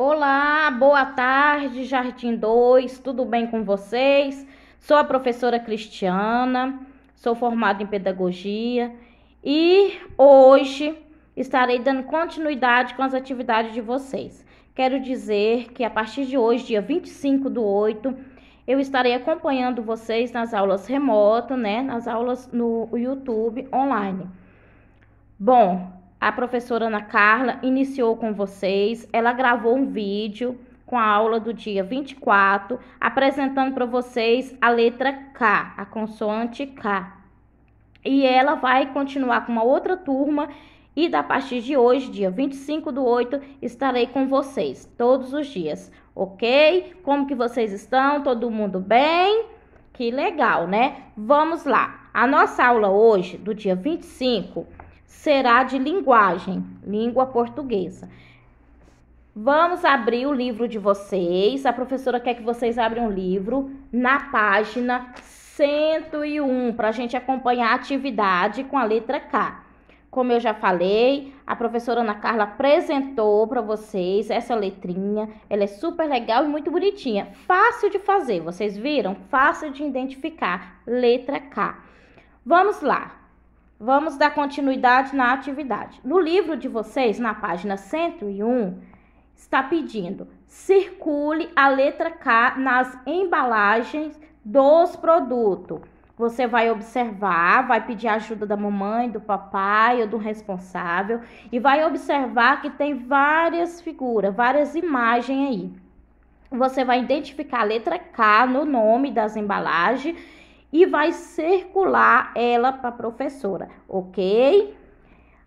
Olá, boa tarde, Jardim 2, tudo bem com vocês? Sou a professora Cristiana, sou formada em pedagogia e hoje estarei dando continuidade com as atividades de vocês. Quero dizer que a partir de hoje, dia 25 do 8, eu estarei acompanhando vocês nas aulas remotas, né? Nas aulas no YouTube online. Bom, a professora Ana Carla iniciou com vocês. Ela gravou um vídeo com a aula do dia 24, apresentando para vocês a letra K, a consoante K. E ela vai continuar com uma outra turma. E da partir de hoje, dia 25 do 8, estarei com vocês todos os dias, ok? Como que vocês estão? Todo mundo bem? Que legal, né? Vamos lá. A nossa aula hoje, do dia 25, será de linguagem, língua portuguesa. Vamos abrir o livro de vocês. A professora quer que vocês abram o livro na página 101 para a gente acompanhar a atividade com a letra K. Como eu já falei, a professora Ana Carla apresentou para vocês essa letrinha. Ela é super legal e muito bonitinha. Fácil de fazer, vocês viram? Fácil de identificar. Letra K. Vamos lá. Vamos dar continuidade na atividade. No livro de vocês, na página 101, está pedindo: circule a letra K nas embalagens dos produtos. Você vai observar, vai pedir ajuda da mamãe, do papai ou do responsável e vai observar que tem várias figuras, várias imagens aí. Você vai identificar a letra K no nome das embalagens e vai circular ela para a professora, ok?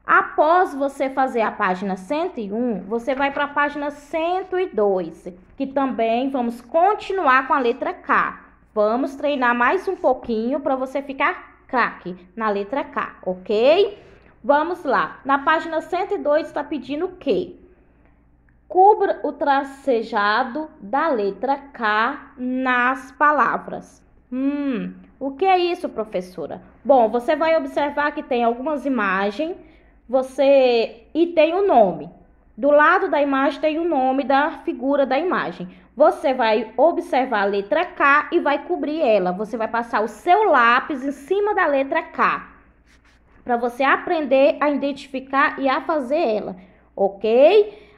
Após você fazer a página 101, você vai para a página 102, que também vamos continuar com a letra K. Vamos treinar mais um pouquinho para você ficar craque na letra K, ok? Vamos lá. Na página 102 está pedindo o quê? Cubra o tracejado da letra K nas palavras. Hum, o que é isso, professora? Bom, você vai observar que tem algumas imagens, você e tem o um nome. Do lado da imagem tem o um nome da figura da imagem. Você vai observar a letra K e vai cobrir ela. Você vai passar o seu lápis em cima da letra K para você aprender a identificar e a fazer ela, ok?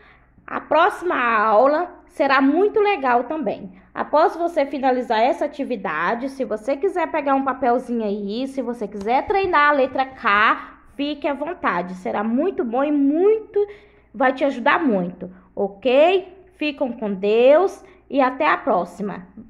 A próxima aula será muito legal também. Após você finalizar essa atividade, se você quiser pegar um papelzinho aí, se você quiser treinar a letra K, fique à vontade. Será muito bom e muito vai te ajudar muito, OK? Ficam com Deus e até a próxima.